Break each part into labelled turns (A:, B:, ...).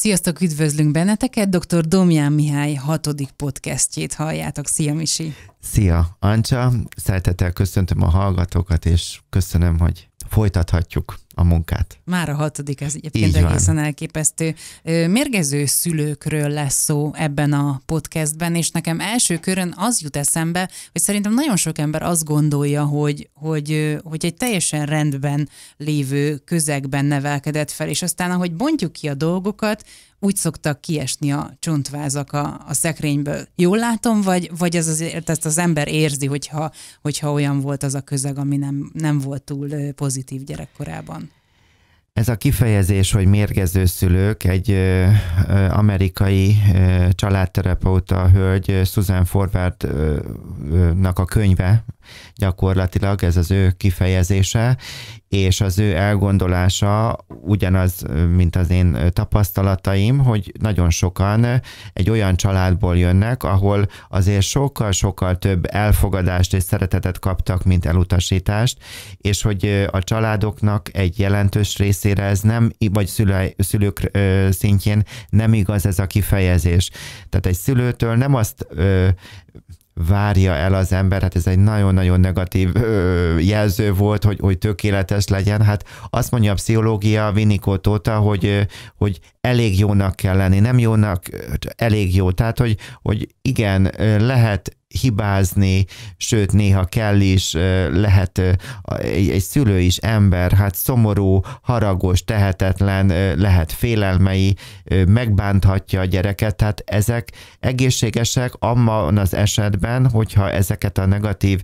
A: Sziasztok, üdvözlünk benneteket, dr. Domján Mihály hatodik podcastjét halljátok. Szia, Misi!
B: Szia, Ancsa! Szeretettel köszöntöm a hallgatókat, és köszönöm, hogy folytathatjuk a munkát.
A: Már a hatodik, ez egyébként Így egészen van. elképesztő. Mérgező szülőkről lesz szó ebben a podcastben, és nekem első körön az jut eszembe, hogy szerintem nagyon sok ember azt gondolja, hogy, hogy, hogy egy teljesen rendben lévő közegben nevelkedett fel, és aztán ahogy bontjuk ki a dolgokat, úgy szoktak kiesni a csontvázak a, a szekrényből. Jól látom, vagy, vagy ez azért ezt az ember érzi, hogyha, hogyha olyan volt az a közeg, ami nem, nem volt túl pozitív gyerekkorában?
B: Ez a kifejezés, hogy mérgező szülők, egy amerikai családterapeuta hölgy, Susan Forvardnak a könyve, gyakorlatilag ez az ő kifejezése, és az ő elgondolása ugyanaz, mint az én tapasztalataim, hogy nagyon sokan egy olyan családból jönnek, ahol azért sokkal-sokkal több elfogadást és szeretetet kaptak, mint elutasítást, és hogy a családoknak egy jelentős részére ez nem, vagy szülő, szülők szintjén nem igaz ez a kifejezés. Tehát egy szülőtől nem azt várja el az ember, hát ez egy nagyon-nagyon negatív ö, jelző volt, hogy, hogy tökéletes legyen. Hát azt mondja a pszichológia Winnicott óta, hogy, hogy elég jónak kell lenni, nem jónak, elég jó. Tehát, hogy, hogy igen, lehet hibázni, sőt néha kell is, lehet egy, egy szülő is ember, hát szomorú, haragos, tehetetlen, lehet félelmei, megbánthatja a gyereket, tehát ezek egészségesek abban az esetben, hogyha ezeket a negatív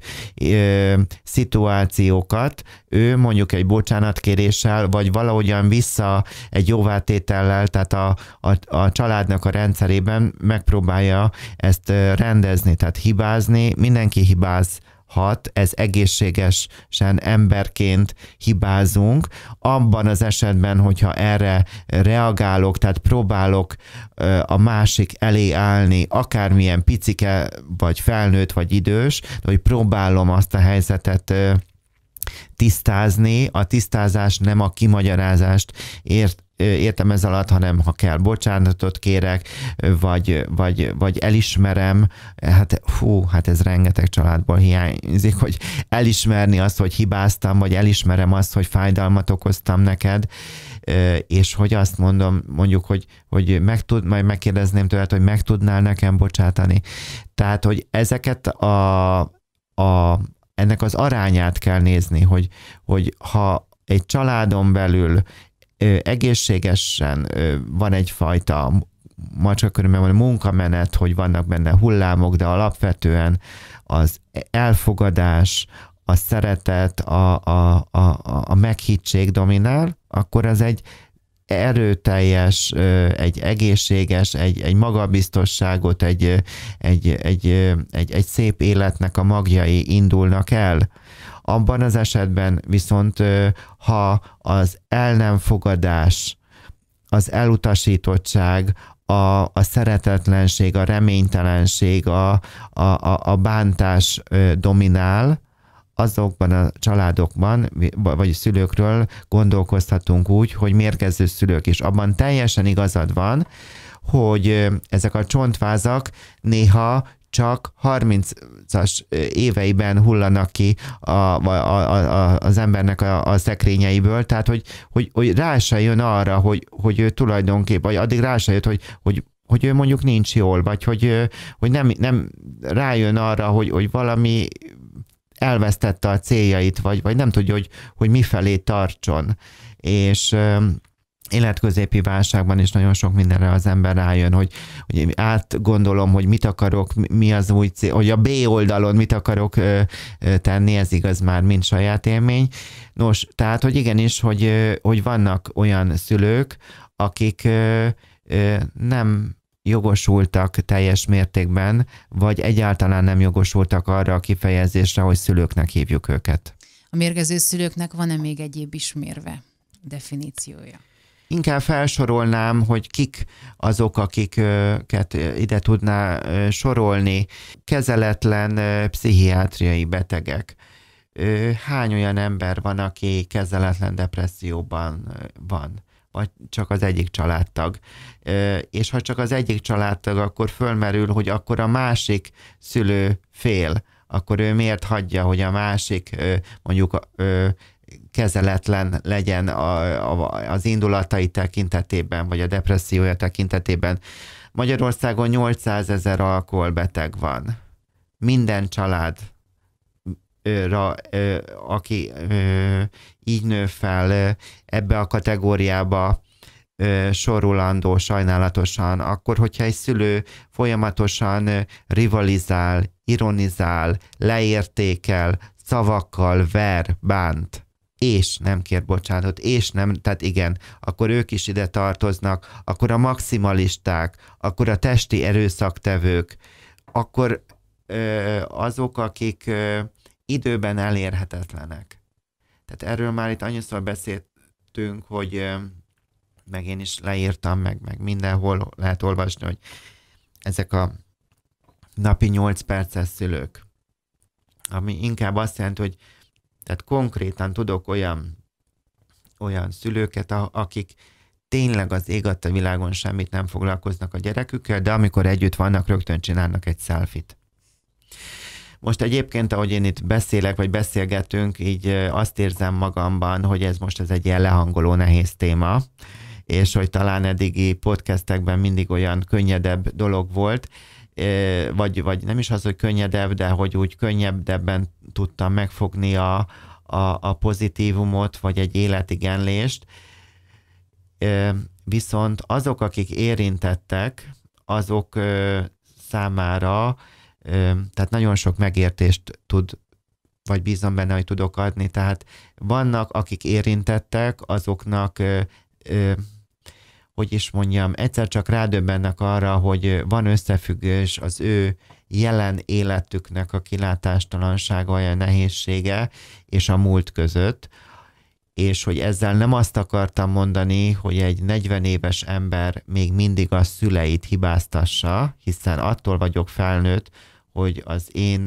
B: szituációkat ő mondjuk egy bocsánatkéréssel, vagy valahogyan vissza egy jóvátétellel, tehát a, a, a családnak a rendszerében megpróbálja ezt rendezni, tehát hibázni, mindenki hibáz hat, ez egészségesen emberként hibázunk. Abban az esetben, hogyha erre reagálok, tehát próbálok a másik elé állni, akármilyen picike, vagy felnőtt, vagy idős, de hogy próbálom azt a helyzetet tisztázni, a tisztázás nem a kimagyarázást ért, értem ez alatt, hanem ha kell, bocsánatot kérek, vagy, vagy, vagy elismerem, hát hú, hát ez rengeteg családból hiányzik, hogy elismerni azt, hogy hibáztam, vagy elismerem azt, hogy fájdalmat okoztam neked, és hogy azt mondom, mondjuk, hogy, hogy meg tud, majd megkérdezném tőled, hogy meg tudnál nekem bocsátani. Tehát, hogy ezeket a, a ennek az arányát kell nézni, hogy, hogy ha egy családon belül ö, egészségesen ö, van egyfajta macska körülben van munkamenet, hogy vannak benne hullámok, de alapvetően az elfogadás, a szeretet, a, a, a, a meghittség dominál, akkor az egy erőteljes, egy egészséges, egy, egy magabiztosságot, egy, egy, egy, egy, egy szép életnek a magjai indulnak el. Abban az esetben viszont, ha az el nem fogadás, az elutasítottság, a, a szeretetlenség, a reménytelenség, a, a, a bántás dominál, azokban a családokban, vagy szülőkről gondolkozhatunk úgy, hogy mérgező szülők, is. abban teljesen igazad van, hogy ezek a csontvázak néha csak 30-as éveiben hullanak ki a, a, a, az embernek a, a szekrényeiből, tehát hogy, hogy, hogy rá se jön arra, hogy, hogy ő tulajdonképp, vagy addig rá se jött, hogy, hogy hogy ő mondjuk nincs jól, vagy hogy, hogy nem, nem rájön arra, hogy, hogy valami elvesztette a céljait, vagy, vagy nem tudja, hogy, hogy mifelé tartson. És életközépi válságban is nagyon sok mindenre az ember rájön, hogy, hogy átgondolom, hogy mit akarok, mi az új cél, hogy a B oldalon mit akarok ö, ö, tenni, ez igaz már, mint saját élmény. Nos, tehát, hogy igenis, hogy, ö, hogy vannak olyan szülők, akik ö, ö, nem jogosultak teljes mértékben, vagy egyáltalán nem jogosultak arra a kifejezésre, hogy szülőknek hívjuk őket.
A: A mérgező szülőknek van-e még egyéb ismérve definíciója?
B: Inkább felsorolnám, hogy kik azok, akiket ide tudná sorolni. Kezeletlen pszichiátriai betegek. Hány olyan ember van, aki kezeletlen depresszióban van? vagy csak az egyik családtag. És ha csak az egyik családtag, akkor fölmerül, hogy akkor a másik szülő fél, akkor ő miért hagyja, hogy a másik mondjuk kezeletlen legyen az indulatai tekintetében, vagy a depressziója tekintetében. Magyarországon 800 ezer alkoholbeteg van. Minden család ra, aki így nő fel ebbe a kategóriába sorulandó sajnálatosan, akkor hogyha egy szülő folyamatosan rivalizál, ironizál, leértékel, szavakkal ver, bánt, és nem kér bocsánatot, és nem, tehát igen, akkor ők is ide tartoznak, akkor a maximalisták, akkor a testi erőszaktevők, akkor ö, azok, akik ö, időben elérhetetlenek. Tehát erről már itt annyiszor beszéltünk, hogy meg én is leírtam, meg, meg mindenhol lehet olvasni, hogy ezek a napi 8 perces szülők, ami inkább azt jelenti, hogy tehát konkrétan tudok olyan, olyan szülőket, akik tényleg az ég a világon semmit nem foglalkoznak a gyerekükkel, de amikor együtt vannak, rögtön csinálnak egy szelfit. Most egyébként, ahogy én itt beszélek, vagy beszélgetünk, így azt érzem magamban, hogy ez most ez egy ilyen lehangoló nehéz téma, és hogy talán eddigi podcastekben mindig olyan könnyedebb dolog volt, vagy, vagy nem is az, hogy könnyedebb, de hogy úgy könnyebben tudtam megfogni a, a, a pozitívumot, vagy egy életigenlést. Viszont azok, akik érintettek, azok számára tehát nagyon sok megértést tud, vagy bízom benne, hogy tudok adni. Tehát vannak, akik érintettek, azoknak hogy is mondjam, egyszer csak rádöbbennek arra, hogy van összefüggés az ő jelen életüknek a kilátástalansága, a nehézsége és a múlt között, és hogy ezzel nem azt akartam mondani, hogy egy 40 éves ember még mindig a szüleit hibáztassa, hiszen attól vagyok felnőtt, hogy az én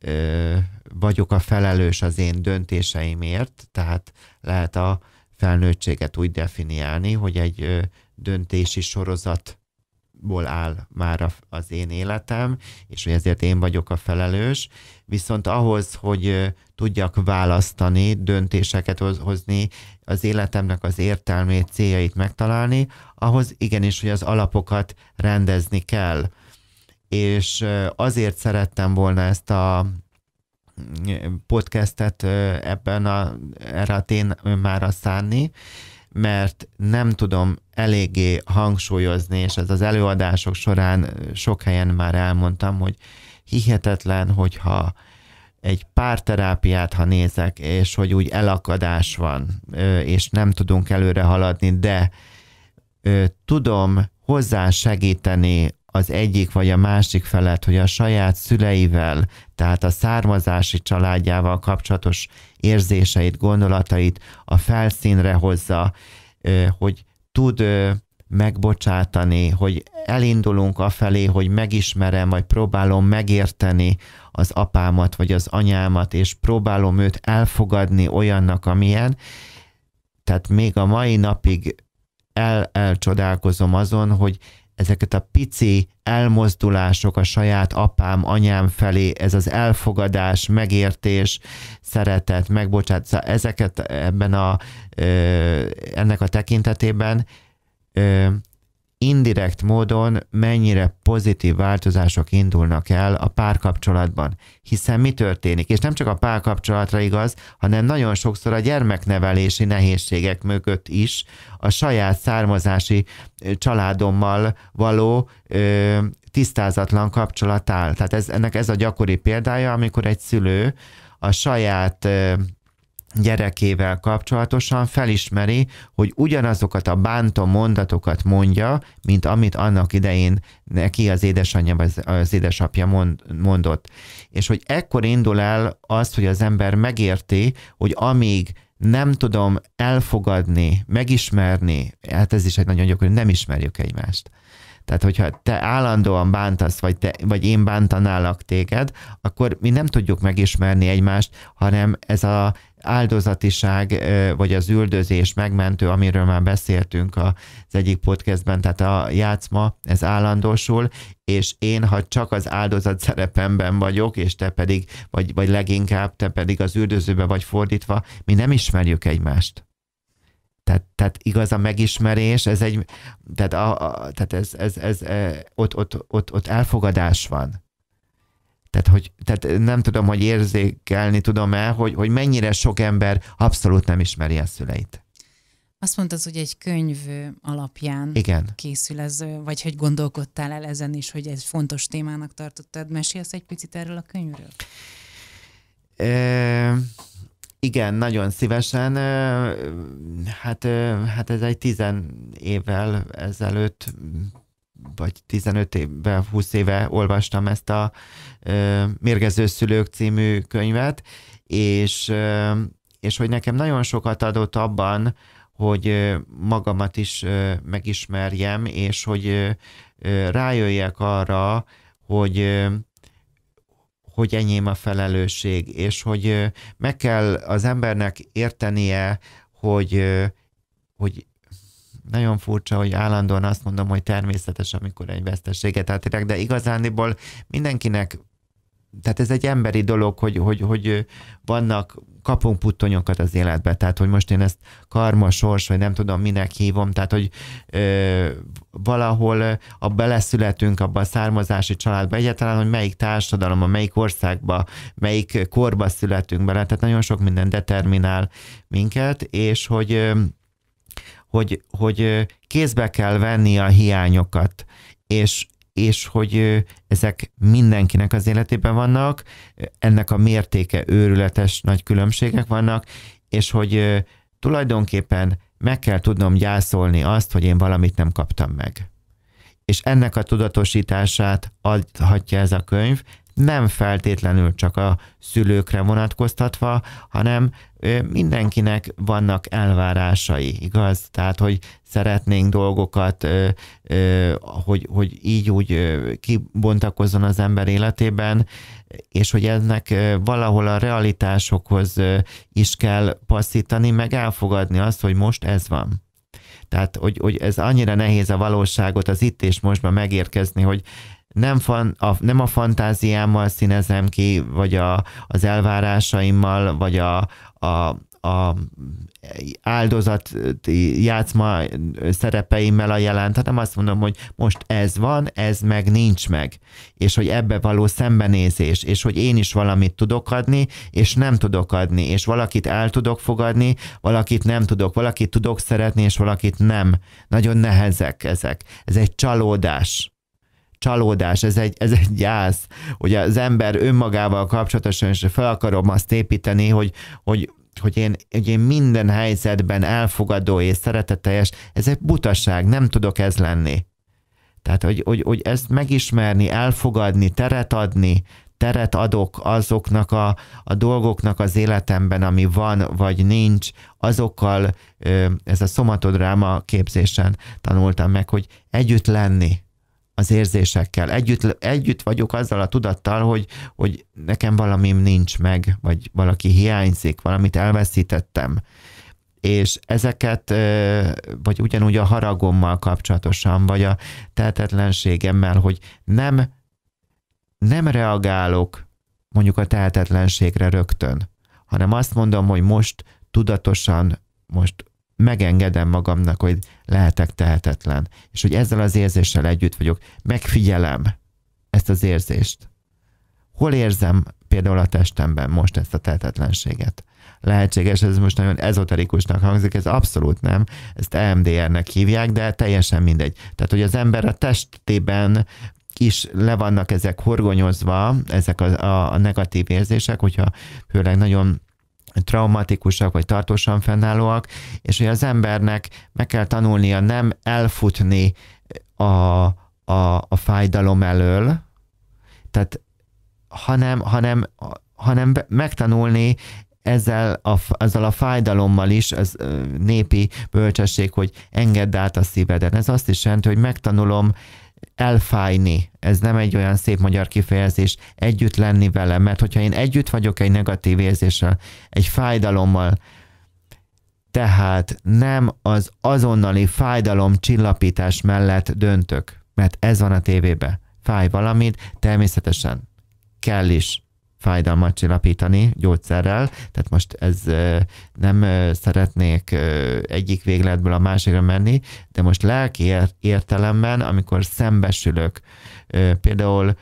B: ö, vagyok a felelős az én döntéseimért, tehát lehet a felnőttséget úgy definiálni, hogy egy ö, döntési sorozatból áll már a, az én életem, és hogy ezért én vagyok a felelős, viszont ahhoz, hogy ö, tudjak választani, döntéseket hozni, az életemnek az értelmét, céljait megtalálni, ahhoz igenis, hogy az alapokat rendezni kell és azért szerettem volna ezt a mm, podcastet ebben a, erre a témára szánni, mert nem tudom eléggé hangsúlyozni, és ez az előadások során sok helyen már elmondtam, hogy hihetetlen, hogyha egy pár terápiát ha nézek, és hogy úgy elakadás van, és nem tudunk előre haladni, de tudom hozzá segíteni az egyik vagy a másik felett, hogy a saját szüleivel, tehát a származási családjával kapcsolatos érzéseit, gondolatait a felszínre hozza, hogy tud megbocsátani, hogy elindulunk afelé, hogy megismerem, vagy próbálom megérteni az apámat, vagy az anyámat, és próbálom őt elfogadni olyannak, amilyen. Tehát még a mai napig el, elcsodálkozom azon, hogy ezeket a pici elmozdulások a saját apám, anyám felé, ez az elfogadás, megértés, szeretet, megbocsát, szóval ezeket ebben a, ennek a tekintetében indirekt módon mennyire pozitív változások indulnak el a párkapcsolatban. Hiszen mi történik? És nem csak a párkapcsolatra igaz, hanem nagyon sokszor a gyermeknevelési nehézségek mögött is a saját származási családommal való ö, tisztázatlan kapcsolat áll. Tehát ez, ennek ez a gyakori példája, amikor egy szülő a saját ö, gyerekével kapcsolatosan felismeri, hogy ugyanazokat a bántó mondatokat mondja, mint amit annak idején neki az édesanyja vagy az édesapja mondott. És hogy ekkor indul el az, hogy az ember megérti, hogy amíg nem tudom elfogadni, megismerni, hát ez is egy nagyon gyakori, nem ismerjük egymást. Tehát, hogyha te állandóan bántasz, vagy, te, vagy én bántanálak téged, akkor mi nem tudjuk megismerni egymást, hanem ez a, áldozatiság, vagy az üldözés megmentő, amiről már beszéltünk az egyik podcastben, tehát a játszma, ez állandósul, és én, ha csak az áldozat szerepemben vagyok, és te pedig, vagy, vagy leginkább te pedig az üldözőbe vagy fordítva, mi nem ismerjük egymást. Tehát, tehát igaz a megismerés, ez egy, tehát, a, a, tehát ez, ez, ez, ott, ott, ott, ott elfogadás van. Tehát, hogy, tehát nem tudom, hogy érzékelni tudom-e, hogy, hogy mennyire sok ember abszolút nem ismeri a szüleit.
A: Azt mondtad, hogy egy könyv alapján Igen. készül ez, vagy hogy gondolkodtál el ezen is, hogy ez fontos témának tartottad. Mesélsz egy picit erről a könyvről?
B: E, igen, nagyon szívesen. Hát, hát ez egy tizen évvel ezelőtt vagy 15 éve, 20 éve olvastam ezt a ö, Mérgező szülők című könyvet, és, ö, és hogy nekem nagyon sokat adott abban, hogy magamat is ö, megismerjem, és hogy ö, rájöjjek arra, hogy ö, hogy enyém a felelősség, és hogy meg kell az embernek értenie, hogy, hogy nagyon furcsa, hogy állandóan azt mondom, hogy természetes, amikor egy veszteséget átérek, de igazániból mindenkinek tehát ez egy emberi dolog, hogy, hogy, hogy vannak, kapunk puttonyokat az életbe, tehát hogy most én ezt karma, sors, vagy nem tudom minek hívom, tehát hogy ö, valahol a beleszületünk abba a származási családba, egyáltalán, hogy melyik társadalomba, melyik országba, melyik korba születünk bele, tehát nagyon sok minden determinál minket, és hogy ö, hogy, hogy kézbe kell venni a hiányokat, és, és hogy ezek mindenkinek az életében vannak, ennek a mértéke őrületes nagy különbségek vannak, és hogy tulajdonképpen meg kell tudnom gyászolni azt, hogy én valamit nem kaptam meg. És ennek a tudatosítását adhatja ez a könyv, nem feltétlenül csak a szülőkre vonatkoztatva, hanem mindenkinek vannak elvárásai, igaz? Tehát, hogy szeretnénk dolgokat, hogy, hogy így úgy kibontakozzon az ember életében, és hogy ennek valahol a realitásokhoz is kell passzítani, meg elfogadni azt, hogy most ez van. Tehát, hogy, hogy ez annyira nehéz a valóságot, az itt és mostban megérkezni, hogy nem, fan, a, nem a fantáziámmal színezem ki, vagy a, az elvárásaimmal, vagy a, a, a áldozati játszma szerepeimmel a jelent, hanem hát azt mondom, hogy most ez van, ez meg nincs meg, és hogy ebbe való szembenézés, és hogy én is valamit tudok adni, és nem tudok adni, és valakit el tudok fogadni, valakit nem tudok, valakit tudok szeretni, és valakit nem. Nagyon nehezek ezek. Ez egy csalódás csalódás, ez egy, ez egy gyász, hogy az ember önmagával kapcsolatosan, és fel akarom azt építeni, hogy, hogy hogy én, hogy én minden helyzetben elfogadó és szereteteljes, ez egy butaság, nem tudok ez lenni. Tehát, hogy, hogy, hogy ezt megismerni, elfogadni, teret adni, teret adok azoknak a, a dolgoknak az életemben, ami van vagy nincs, azokkal ez a szomatodráma képzésen tanultam meg, hogy együtt lenni, az érzésekkel. Együtt, együtt vagyok azzal a tudattal, hogy, hogy nekem valamim nincs meg, vagy valaki hiányzik, valamit elveszítettem. És ezeket, vagy ugyanúgy a haragommal kapcsolatosan, vagy a tehetetlenségemmel, hogy nem, nem reagálok mondjuk a tehetetlenségre rögtön, hanem azt mondom, hogy most tudatosan, most megengedem magamnak, hogy lehetek tehetetlen. És hogy ezzel az érzéssel együtt vagyok, megfigyelem ezt az érzést. Hol érzem például a testemben most ezt a tehetetlenséget? Lehetséges, ez most nagyon ezoterikusnak hangzik, ez abszolút nem, ezt EMDR-nek hívják, de teljesen mindegy. Tehát, hogy az ember a testében is le vannak ezek horgonyozva, ezek a, a, negatív érzések, hogyha főleg nagyon traumatikusak vagy tartósan fennállóak, és hogy az embernek meg kell tanulnia nem elfutni a, a, a fájdalom elől, tehát hanem, hanem, hanem megtanulni ezzel a, ezzel a fájdalommal is, ez népi bölcsesség, hogy engedd át a szíveden. Ez azt is jelenti, hogy megtanulom elfájni, ez nem egy olyan szép magyar kifejezés, együtt lenni vele, mert hogyha én együtt vagyok egy negatív érzéssel, egy fájdalommal, tehát nem az azonnali fájdalom csillapítás mellett döntök, mert ez van a tévébe. Fáj valamit, természetesen kell is fájdalmat csillapítani gyógyszerrel, tehát most ez nem szeretnék egyik végletből a másikra menni, de most lelki értelemben, amikor szembesülök, például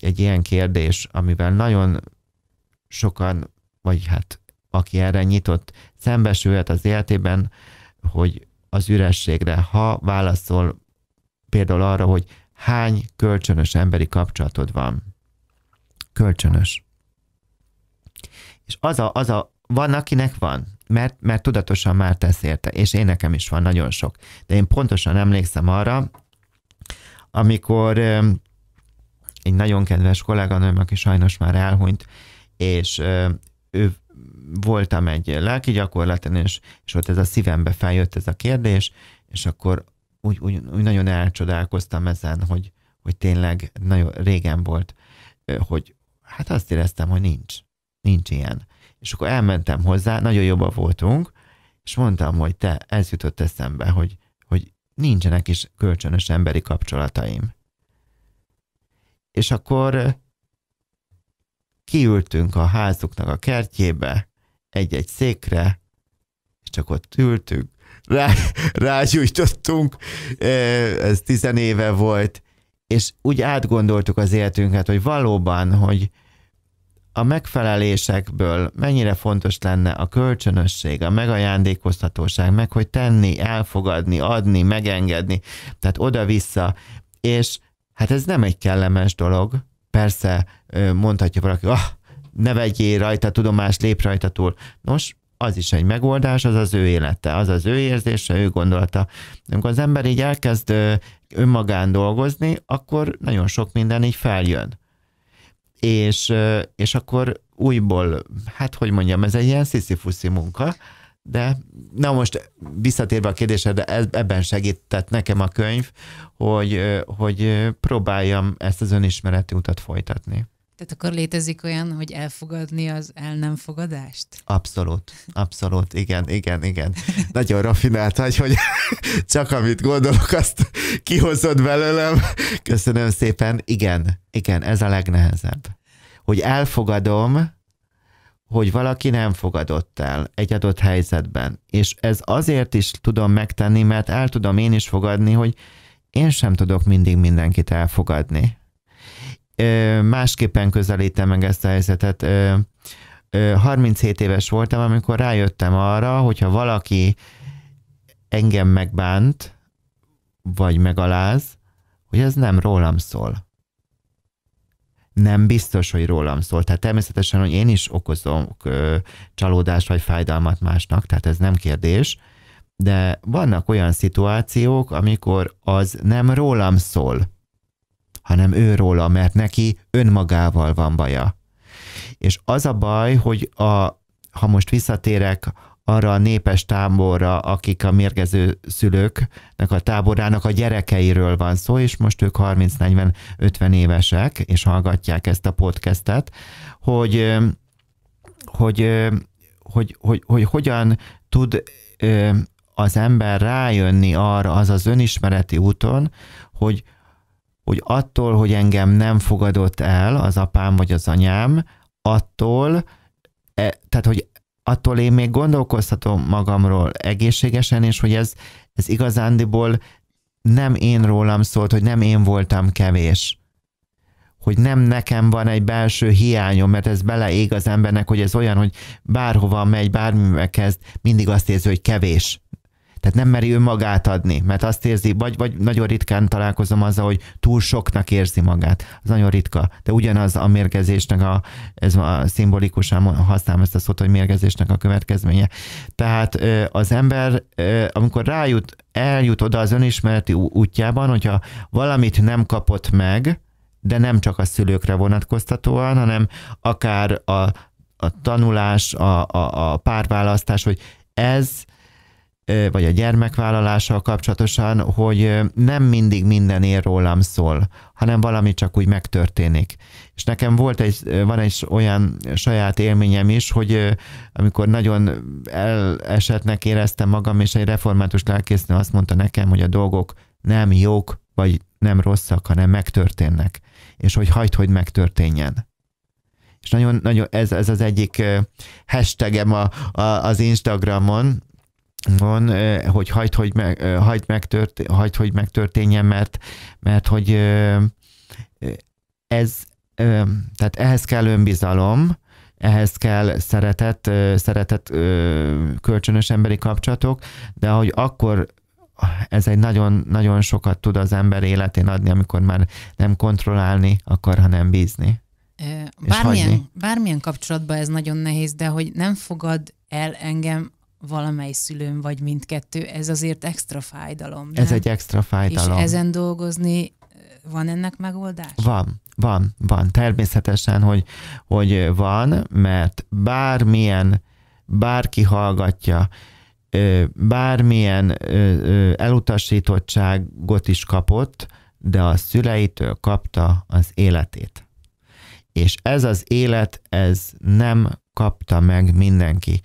B: egy ilyen kérdés, amivel nagyon sokan, vagy hát aki erre nyitott, szembesülhet az életében, hogy az ürességre, ha válaszol például arra, hogy hány kölcsönös emberi kapcsolatod van kölcsönös. És az a, az a, van, akinek van, mert, mert tudatosan már tesz érte, és én nekem is van nagyon sok. De én pontosan emlékszem arra, amikor egy nagyon kedves kolléganőm, aki sajnos már elhunyt, és ő voltam egy lelki gyakorlaton, és, és ott ez a szívembe feljött ez a kérdés, és akkor úgy, úgy, úgy nagyon elcsodálkoztam ezen, hogy, hogy tényleg nagyon régen volt, hogy, hát azt éreztem, hogy nincs. Nincs ilyen. És akkor elmentem hozzá, nagyon jobban voltunk, és mondtam, hogy te, ez jutott eszembe, hogy, hogy nincsenek is kölcsönös emberi kapcsolataim. És akkor eh, kiültünk a házuknak a kertjébe, egy-egy székre, és csak ott ültünk, rá, rágyújtottunk, eh, ez tizenéve volt, és úgy átgondoltuk az életünket, hogy valóban, hogy a megfelelésekből mennyire fontos lenne a kölcsönösség, a megajándékoztatóság, meg hogy tenni, elfogadni, adni, megengedni, tehát oda-vissza, és hát ez nem egy kellemes dolog, persze mondhatja valaki, ah, ne vegyél rajta tudomást, lép rajta túl. Nos, az is egy megoldás, az az ő élete, az az ő érzése, ő gondolata. Amikor az ember így elkezd önmagán dolgozni, akkor nagyon sok minden így feljön. És, és akkor újból, hát hogy mondjam, ez egy ilyen sziszifuszi munka, de na most visszatérve a de ebben segített nekem a könyv, hogy, hogy próbáljam ezt az önismereti utat folytatni.
A: Tehát akkor létezik olyan, hogy elfogadni az el nem fogadást?
B: Abszolút, abszolút, igen, igen, igen. Nagyon rafinált vagy, hogy csak amit gondolok, azt kihozod belőlem. Köszönöm szépen. Igen, igen, ez a legnehezebb. Hogy elfogadom, hogy valaki nem fogadott el egy adott helyzetben. És ez azért is tudom megtenni, mert el tudom én is fogadni, hogy én sem tudok mindig mindenkit elfogadni másképpen közelítem meg ezt a helyzetet. 37 éves voltam, amikor rájöttem arra, hogyha valaki engem megbánt, vagy megaláz, hogy ez nem rólam szól. Nem biztos, hogy rólam szól. Tehát természetesen, hogy én is okozom csalódást vagy fájdalmat másnak, tehát ez nem kérdés, de vannak olyan szituációk, amikor az nem rólam szól hanem róla, mert neki önmagával van baja. És az a baj, hogy a, ha most visszatérek arra a népes táborra, akik a mérgező szülőknek a táborának a gyerekeiről van szó, és most ők 30-40-50 évesek, és hallgatják ezt a podcastet, hogy, hogy, hogy, hogy, hogy hogyan tud az ember rájönni arra az az önismereti úton, hogy hogy attól, hogy engem nem fogadott el az apám vagy az anyám, attól, e, tehát hogy attól én még gondolkozhatom magamról egészségesen, és hogy ez, ez igazándiból nem én rólam szólt, hogy nem én voltam kevés hogy nem nekem van egy belső hiányom, mert ez beleég az embernek, hogy ez olyan, hogy bárhova megy, bármivel kezd, mindig azt érzi, hogy kevés, tehát nem meri önmagát adni, mert azt érzi, vagy, vagy nagyon ritkán találkozom azzal, hogy túl soknak érzi magát. Az nagyon ritka. De ugyanaz a mérgezésnek, a, ez a szimbolikusan használom ezt a szót, hogy mérgezésnek a következménye. Tehát az ember, amikor rájut, eljut oda az önismereti útjában, hogyha valamit nem kapott meg, de nem csak a szülőkre vonatkoztatóan, hanem akár a, a tanulás, a, a, a párválasztás, hogy ez vagy a gyermekvállalással kapcsolatosan, hogy nem mindig minden ér rólam szól, hanem valami csak úgy megtörténik. És nekem volt egy, van egy olyan saját élményem is, hogy amikor nagyon elesetnek éreztem magam, és egy református lelkésznő azt mondta nekem, hogy a dolgok nem jók, vagy nem rosszak, hanem megtörténnek. És hogy hagyd, hogy megtörténjen. És nagyon, nagyon ez, ez az egyik hashtagem a, a, az Instagramon, van, hogy hagyd, hogy, meg, hagyd, megtört, hagyd, hogy megtörténjen, mert, mert hogy ez, tehát ehhez kell önbizalom, ehhez kell szeretet, szeretet kölcsönös emberi kapcsolatok, de hogy akkor ez egy nagyon, nagyon sokat tud az ember életén adni, amikor már nem kontrollálni akar, hanem bízni. Bármilyen,
A: bármilyen kapcsolatban ez nagyon nehéz, de hogy nem fogad el engem valamely szülőm vagy mindkettő, ez azért extra fájdalom. Nem? Ez egy extra fájdalom. És ezen dolgozni van ennek megoldás?
B: Van, van, van. Természetesen, hogy, hogy van, mert bármilyen, bárki hallgatja, bármilyen elutasítottságot is kapott, de a szüleitől kapta az életét. És ez az élet, ez nem kapta meg mindenki,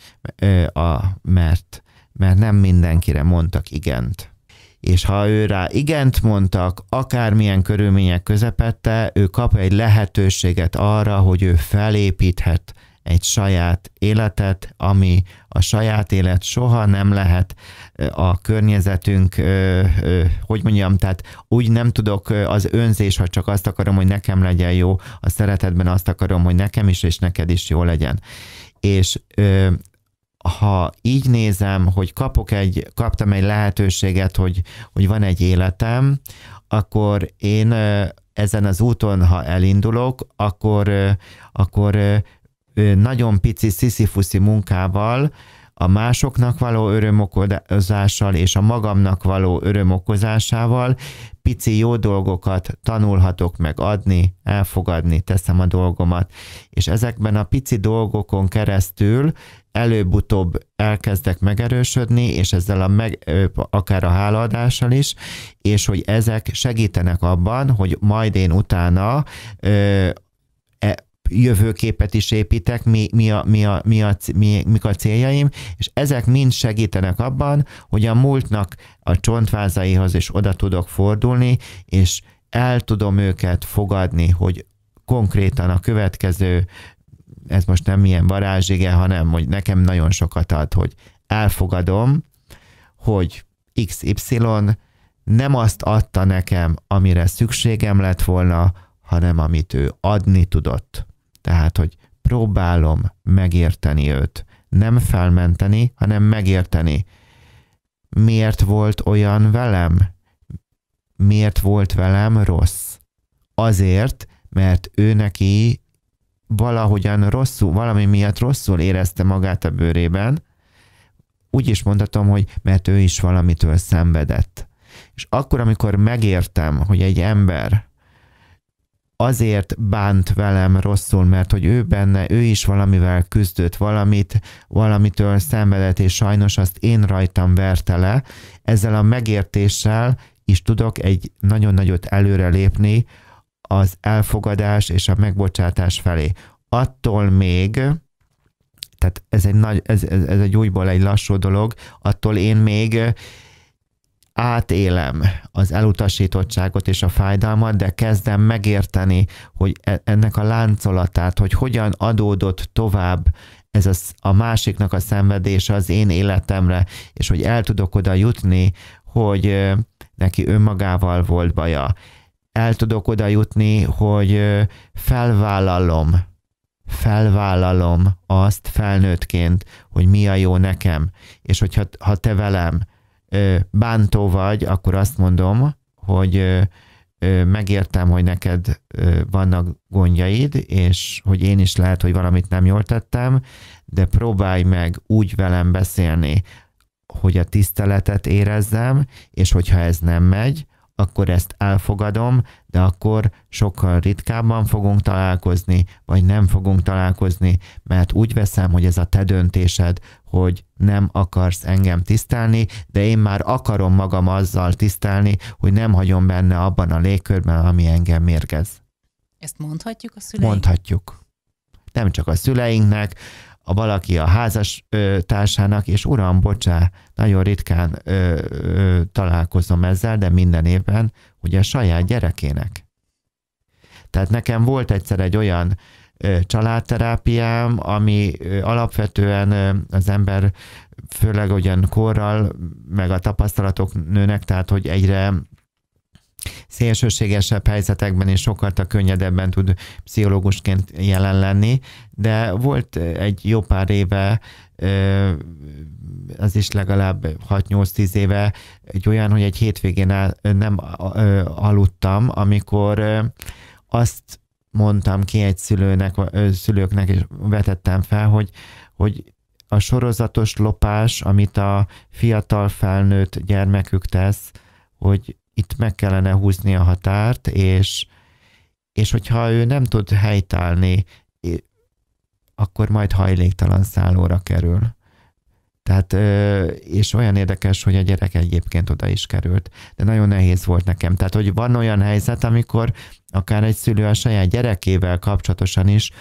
B: a, mert, mert nem mindenkire mondtak igent. És ha ő rá igent mondtak, akármilyen körülmények közepette, ő kap egy lehetőséget arra, hogy ő felépíthet egy saját életet, ami a saját élet soha nem lehet a környezetünk, hogy mondjam, tehát úgy nem tudok az önzés, ha csak azt akarom, hogy nekem legyen jó, a szeretetben azt akarom, hogy nekem is és neked is jó legyen. És ha így nézem, hogy kapok egy, kaptam egy lehetőséget, hogy, hogy van egy életem, akkor én ezen az úton, ha elindulok, akkor, akkor nagyon pici sziszifuszi munkával, a másoknak való örömokozással és a magamnak való örömokozásával pici jó dolgokat tanulhatok meg adni, elfogadni, teszem a dolgomat. És ezekben a pici dolgokon keresztül előbb-utóbb elkezdek megerősödni, és ezzel a meg, akár a hálaadással is, és hogy ezek segítenek abban, hogy majd én utána jövőképet is építek, mi, mi, a, mi, a, mi, a, mi, mik a céljaim, és ezek mind segítenek abban, hogy a múltnak a csontvázaihoz is oda tudok fordulni, és el tudom őket fogadni, hogy konkrétan a következő, ez most nem ilyen varázsige, hanem hogy nekem nagyon sokat ad, hogy elfogadom, hogy XY nem azt adta nekem, amire szükségem lett volna, hanem amit ő adni tudott. Tehát, hogy próbálom megérteni őt. Nem felmenteni, hanem megérteni. Miért volt olyan velem? Miért volt velem rossz? Azért, mert ő neki valahogyan rosszul, valami miatt rosszul érezte magát a bőrében, úgy is mondhatom, hogy mert ő is valamitől szenvedett. És akkor, amikor megértem, hogy egy ember azért bánt velem rosszul, mert hogy ő benne, ő is valamivel küzdött, valamit, valamitől szenvedett, és sajnos azt én rajtam verte le. Ezzel a megértéssel is tudok egy nagyon nagyot előre lépni az elfogadás és a megbocsátás felé. Attól még, tehát ez egy, nagy, ez, ez, ez egy újból egy lassú dolog, attól én még átélem az elutasítottságot és a fájdalmat, de kezdem megérteni, hogy e- ennek a láncolatát, hogy hogyan adódott tovább ez a, a másiknak a szenvedése az én életemre, és hogy el tudok oda jutni, hogy neki önmagával volt baja. El tudok oda jutni, hogy felvállalom, felvállalom azt felnőttként, hogy mi a jó nekem, és hogyha ha te velem bántó vagy, akkor azt mondom, hogy megértem, hogy neked vannak gondjaid, és hogy én is lehet, hogy valamit nem jól tettem, de próbálj meg úgy velem beszélni, hogy a tiszteletet érezzem, és hogyha ez nem megy, akkor ezt elfogadom, de akkor sokkal ritkábban fogunk találkozni, vagy nem fogunk találkozni, mert úgy veszem, hogy ez a te döntésed, hogy nem akarsz engem tisztelni, de én már akarom magam azzal tisztelni, hogy nem hagyom benne abban a légkörben, ami engem mérgez.
A: Ezt mondhatjuk a szüleinknek.
B: Mondhatjuk. Nem csak a szüleinknek, a valaki a házas ö, társának, és uram, bocsá, nagyon ritkán ö, ö, találkozom ezzel, de minden évben, ugye a saját gyerekének. Tehát nekem volt egyszer egy olyan ö, családterápiám, ami ö, alapvetően ö, az ember főleg ugyan korral, meg a tapasztalatok nőnek, tehát hogy egyre szélsőségesebb helyzetekben és sokkal könnyedebben tud pszichológusként jelen lenni, de volt egy jó pár éve, az is legalább 6-8-10 éve, egy olyan, hogy egy hétvégén nem aludtam, amikor azt mondtam ki egy szülőnek, szülőknek, és vetettem fel, hogy, hogy a sorozatos lopás, amit a fiatal felnőtt gyermekük tesz, hogy itt meg kellene húzni a határt, és, és hogyha ő nem tud helytállni, akkor majd hajléktalan szállóra kerül. Tehát, és olyan érdekes, hogy a gyerek egyébként oda is került. De nagyon nehéz volt nekem. Tehát, hogy van olyan helyzet, amikor akár egy szülő a saját gyerekével kapcsolatosan is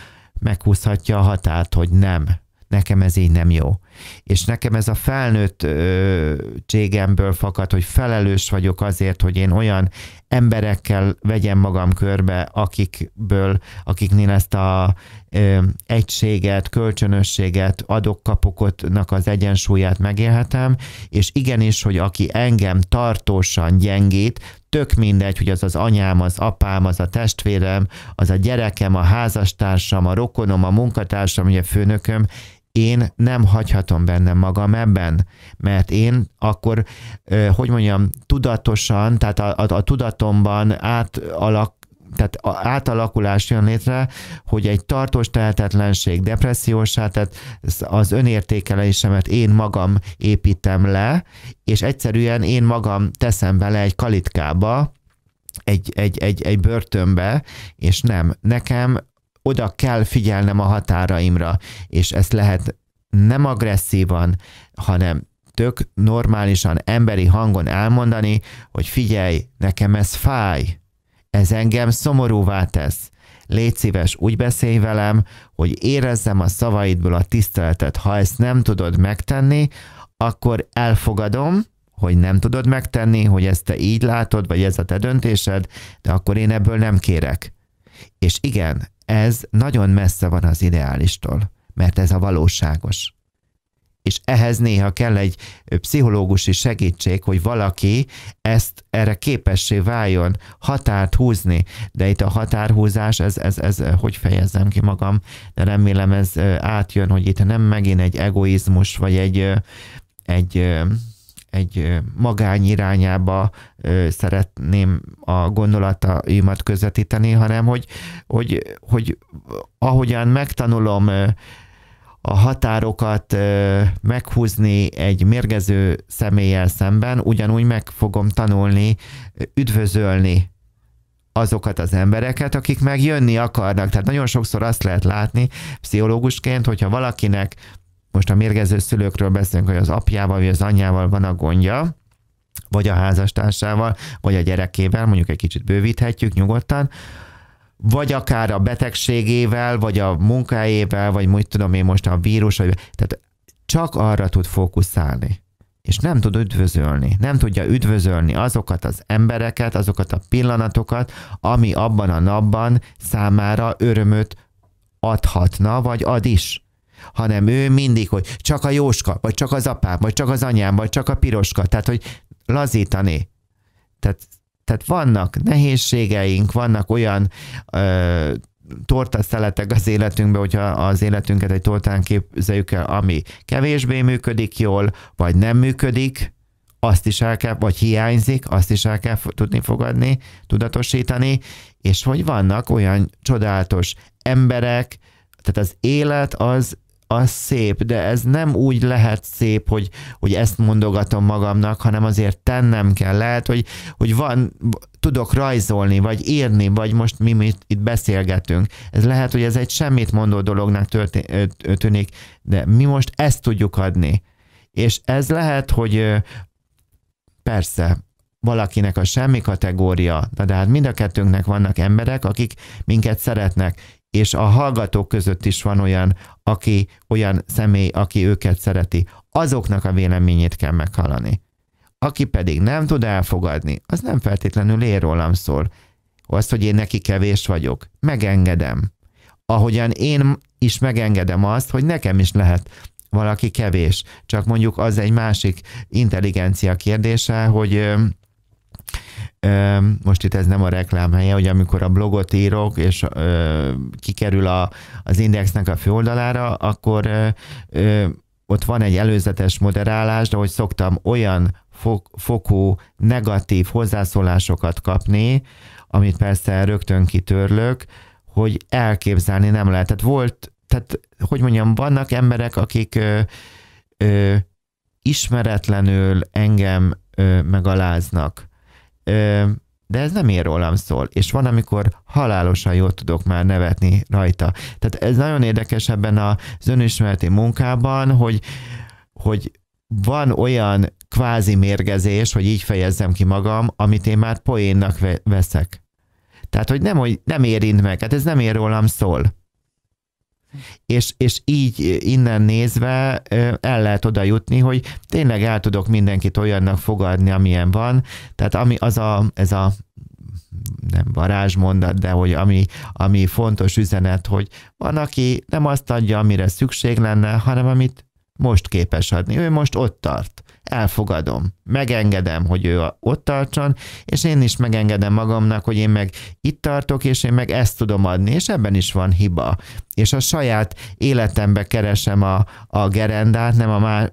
B: meghúzhatja a határt, hogy nem, nekem ez így nem jó. És nekem ez a felnőttségemből fakad, hogy felelős vagyok azért, hogy én olyan emberekkel vegyem magam körbe, akikből, akiknél ezt a ö, egységet, kölcsönösséget, adok-kapokotnak az egyensúlyát megélhetem, és igenis, hogy aki engem tartósan gyengít, tök mindegy, hogy az az anyám, az apám, az a testvérem, az a gyerekem, a házastársam, a rokonom, a munkatársam, ugye a főnököm, én nem hagyhatom bennem magam ebben, mert én akkor, hogy mondjam, tudatosan, tehát a, a, a tudatomban átalak, tehát átalakulás jön létre, hogy egy tartós tehetetlenség depressziósá, tehát az önértékelésemet én magam építem le, és egyszerűen én magam teszem bele egy kalitkába, egy, egy, egy, egy börtönbe, és nem. Nekem oda kell figyelnem a határaimra, és ezt lehet nem agresszívan, hanem tök normálisan, emberi hangon elmondani, hogy figyelj, nekem ez fáj, ez engem szomorúvá tesz. Légy szíves, úgy beszélj velem, hogy érezzem a szavaidból a tiszteletet. Ha ezt nem tudod megtenni, akkor elfogadom, hogy nem tudod megtenni, hogy ezt te így látod, vagy ez a te döntésed, de akkor én ebből nem kérek. És igen, ez nagyon messze van az ideálistól, mert ez a valóságos. És ehhez néha kell egy pszichológusi segítség, hogy valaki ezt erre képessé váljon, határt húzni. De itt a határhúzás, ez, ez, ez hogy fejezzem ki magam, de remélem ez átjön, hogy itt nem megint egy egoizmus, vagy egy, egy, egy magány irányába szeretném a gondolataimat közvetíteni, hanem hogy, hogy, hogy ahogyan megtanulom a határokat meghúzni egy mérgező személlyel szemben, ugyanúgy meg fogom tanulni üdvözölni azokat az embereket, akik meg jönni akarnak. Tehát nagyon sokszor azt lehet látni pszichológusként, hogyha valakinek most a mérgező szülőkről beszélünk, hogy az apjával vagy az anyjával van a gondja, vagy a házastársával, vagy a gyerekével, mondjuk egy kicsit bővíthetjük nyugodtan, vagy akár a betegségével, vagy a munkájével, vagy mit tudom én most a vírus, vagy, tehát csak arra tud fókuszálni és nem tud üdvözölni, nem tudja üdvözölni azokat az embereket, azokat a pillanatokat, ami abban a napban számára örömöt adhatna, vagy ad is hanem ő mindig, hogy csak a Jóska, vagy csak az apám, vagy csak az anyám, vagy csak a piroska, tehát hogy lazítani. Tehát, tehát vannak nehézségeink, vannak olyan ö, tortaszeletek az életünkben, hogyha az életünket egy tortán képzeljük el, ami kevésbé működik jól, vagy nem működik, azt is el kell, vagy hiányzik, azt is el kell tudni fogadni, tudatosítani, és hogy vannak olyan csodálatos emberek, tehát az élet az az szép, de ez nem úgy lehet szép, hogy, hogy ezt mondogatom magamnak, hanem azért tennem kell. Lehet, hogy, hogy van, tudok rajzolni, vagy írni, vagy most mi, mi itt beszélgetünk. Ez lehet, hogy ez egy semmit mondó dolognak történik, tűnik, de mi most ezt tudjuk adni. És ez lehet, hogy persze, valakinek a semmi kategória, de hát mind a kettőnknek vannak emberek, akik minket szeretnek, és a hallgatók között is van olyan, aki olyan személy, aki őket szereti. Azoknak a véleményét kell meghallani. Aki pedig nem tud elfogadni, az nem feltétlenül ér rólam szól. Azt, hogy én neki kevés vagyok, megengedem. Ahogyan én is megengedem azt, hogy nekem is lehet valaki kevés. Csak mondjuk az egy másik intelligencia kérdése, hogy most itt ez nem a reklám helye, hogy amikor a blogot írok, és kikerül a, az indexnek a főoldalára, akkor ott van egy előzetes moderálás, de hogy szoktam olyan fok, fokú negatív hozzászólásokat kapni, amit persze rögtön kitörlök, hogy elképzelni nem lehet. Tehát volt, tehát hogy mondjam, vannak emberek, akik ö, ö, ismeretlenül engem ö, megaláznak de ez nem én rólam szól, és van, amikor halálosan jól tudok már nevetni rajta. Tehát ez nagyon érdekes ebben az önismereti munkában, hogy, hogy van olyan kvázi mérgezés, hogy így fejezzem ki magam, amit én már poénnak veszek. Tehát, hogy nem, hogy nem érint meg, hát ez nem ér rólam szól és, és így innen nézve el lehet oda jutni, hogy tényleg el tudok mindenkit olyannak fogadni, amilyen van, tehát ami az a, ez a nem varázsmondat, de hogy ami, ami fontos üzenet, hogy van, aki nem azt adja, amire szükség lenne, hanem amit most képes adni. Ő most ott tart elfogadom, megengedem, hogy ő ott tartson, és én is megengedem magamnak, hogy én meg itt tartok, és én meg ezt tudom adni, és ebben is van hiba. És a saját életembe keresem a, a gerendát, nem a má,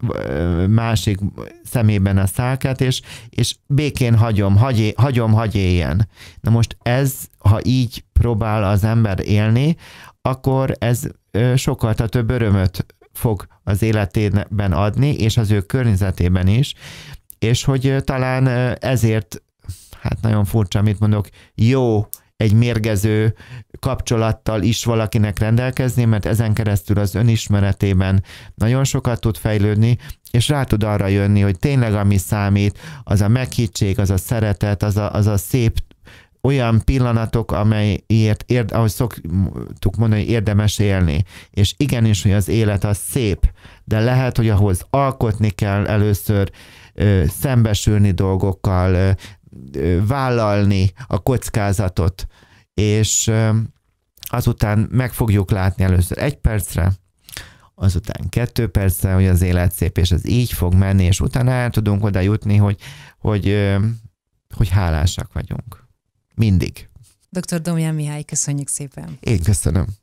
B: másik szemében a szálkát, és, és békén hagyom, hagy, hagyom, hagy éljen. Na most ez, ha így próbál az ember élni, akkor ez sokkal több örömöt fog az életében adni, és az ő környezetében is, és hogy talán ezért, hát nagyon furcsa, amit mondok, jó egy mérgező kapcsolattal is valakinek rendelkezni, mert ezen keresztül az önismeretében nagyon sokat tud fejlődni, és rá tud arra jönni, hogy tényleg ami számít, az a meghittség, az a szeretet, az a, az a szép olyan pillanatok, amelyért, érd, ahogy szoktuk mondani, érdemes élni. És igenis, hogy az élet az szép, de lehet, hogy ahhoz alkotni kell először, ö, szembesülni dolgokkal, ö, ö, vállalni a kockázatot, és ö, azután meg fogjuk látni először egy percre, azután kettő percre, hogy az élet szép, és ez így fog menni, és utána el tudunk oda jutni, hogy, hogy, hogy, hogy hálásak vagyunk. Mindig.
A: Dr. Domján Mihály, köszönjük szépen.
B: Én köszönöm.